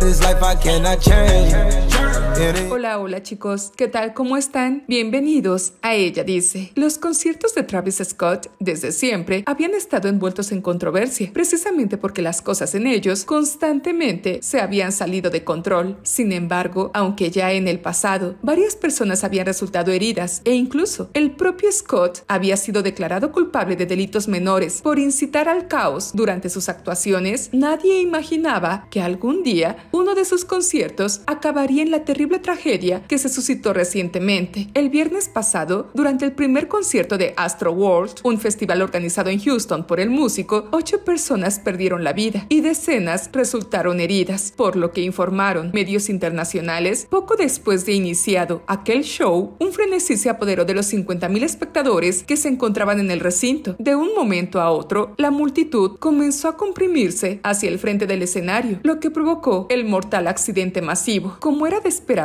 this life I cannot change. Hola, hola chicos, ¿qué tal? ¿Cómo están? Bienvenidos a Ella Dice. Los conciertos de Travis Scott, desde siempre, habían estado envueltos en controversia, precisamente porque las cosas en ellos constantemente se habían salido de control. Sin embargo, aunque ya en el pasado varias personas habían resultado heridas e incluso el propio Scott había sido declarado culpable de delitos menores por incitar al caos durante sus actuaciones, nadie imaginaba que algún día uno de sus conciertos acabaría en la terrible tragedia que se suscitó recientemente. El viernes pasado, durante el primer concierto de Astro World, un festival organizado en Houston por el músico, ocho personas perdieron la vida y decenas resultaron heridas, por lo que informaron medios internacionales poco después de iniciado aquel show, un frenesí se apoderó de los 50.000 espectadores que se encontraban en el recinto. De un momento a otro, la multitud comenzó a comprimirse hacia el frente del escenario, lo que provocó el mortal accidente masivo. Como era de esperar,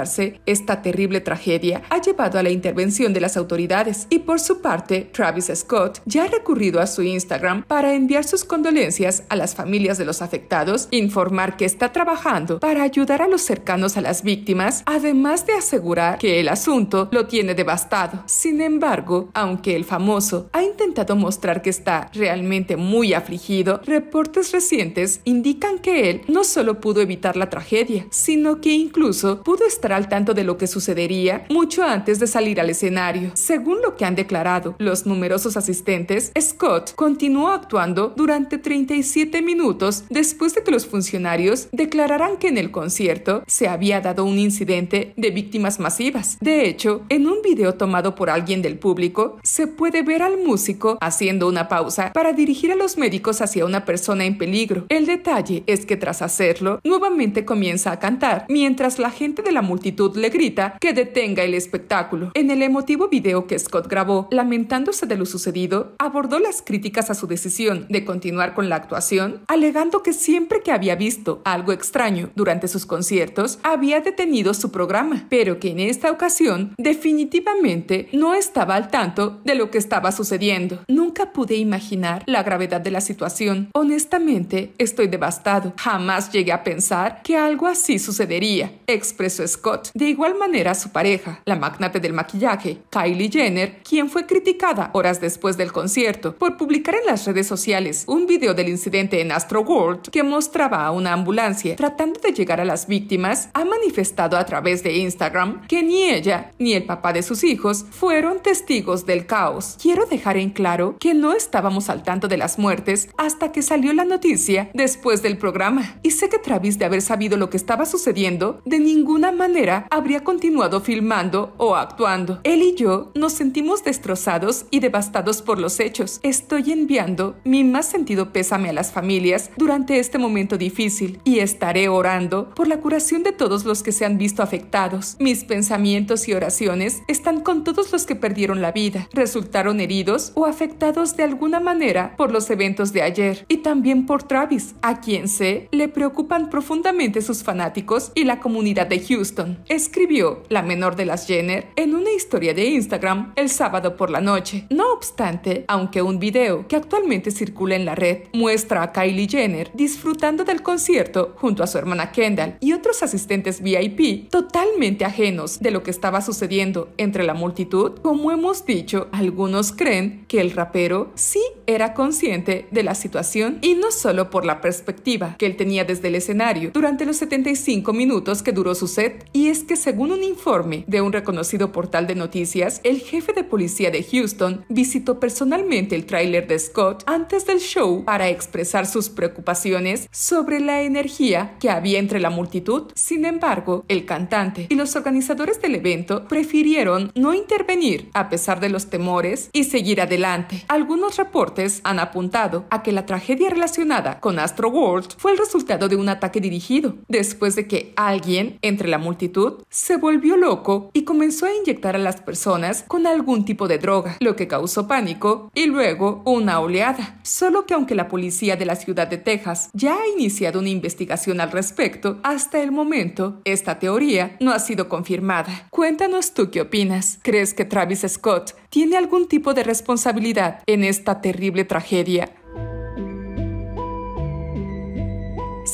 esta terrible tragedia ha llevado a la intervención de las autoridades y por su parte Travis Scott ya ha recurrido a su Instagram para enviar sus condolencias a las familias de los afectados, informar que está trabajando para ayudar a los cercanos a las víctimas, además de asegurar que el asunto lo tiene devastado. Sin embargo, aunque el famoso ha intentado mostrar que está realmente muy afligido, reportes recientes indican que él no solo pudo evitar la tragedia, sino que incluso pudo estar al tanto de lo que sucedería mucho antes de salir al escenario. Según lo que han declarado los numerosos asistentes, Scott continuó actuando durante 37 minutos después de que los funcionarios declararan que en el concierto se había dado un incidente de víctimas masivas. De hecho, en un video tomado por alguien del público, se puede ver al músico haciendo una pausa para dirigir a los médicos hacia una persona en peligro. El detalle es que tras hacerlo, nuevamente comienza a cantar, mientras la gente de la multitud le grita que detenga el espectáculo. En el emotivo video que Scott grabó, lamentándose de lo sucedido, abordó las críticas a su decisión de continuar con la actuación, alegando que siempre que había visto algo extraño durante sus conciertos, había detenido su programa, pero que en esta ocasión definitivamente no estaba al tanto de lo que estaba sucediendo. Nunca pude imaginar la gravedad de la situación. Honestamente, estoy devastado. Jamás llegué a pensar que algo así sucedería, expresó de igual manera, su pareja, la magnate del maquillaje, Kylie Jenner, quien fue criticada horas después del concierto por publicar en las redes sociales un video del incidente en Astro World que mostraba a una ambulancia tratando de llegar a las víctimas, ha manifestado a través de Instagram que ni ella ni el papá de sus hijos fueron testigos del caos. Quiero dejar en claro que no estábamos al tanto de las muertes hasta que salió la noticia después del programa y sé que Travis de haber sabido lo que estaba sucediendo, de ninguna manera manera habría continuado filmando o actuando. Él y yo nos sentimos destrozados y devastados por los hechos. Estoy enviando mi más sentido pésame a las familias durante este momento difícil y estaré orando por la curación de todos los que se han visto afectados. Mis pensamientos y oraciones están con todos los que perdieron la vida, resultaron heridos o afectados de alguna manera por los eventos de ayer y también por Travis, a quien sé le preocupan profundamente sus fanáticos y la comunidad de Houston escribió la menor de las Jenner en una historia de Instagram el sábado por la noche. No obstante, aunque un video que actualmente circula en la red muestra a Kylie Jenner disfrutando del concierto junto a su hermana Kendall y otros asistentes VIP totalmente ajenos de lo que estaba sucediendo entre la multitud, como hemos dicho, algunos creen que el rapero sí era consciente de la situación y no solo por la perspectiva que él tenía desde el escenario durante los 75 minutos que duró su set. Y es que según un informe de un reconocido portal de noticias, el jefe de policía de Houston visitó personalmente el tráiler de Scott antes del show para expresar sus preocupaciones sobre la energía que había entre la multitud. Sin embargo, el cantante y los organizadores del evento prefirieron no intervenir a pesar de los temores y seguir adelante. Algunos reportes han apuntado a que la tragedia relacionada con Astro World fue el resultado de un ataque dirigido, después de que alguien entre la multitud se volvió loco y comenzó a inyectar a las personas con algún tipo de droga, lo que causó pánico y luego una oleada. Solo que aunque la policía de la ciudad de Texas ya ha iniciado una investigación al respecto, hasta el momento esta teoría no ha sido confirmada. Cuéntanos tú qué opinas. ¿Crees que Travis Scott tiene algún tipo de responsabilidad en esta terrible tragedia?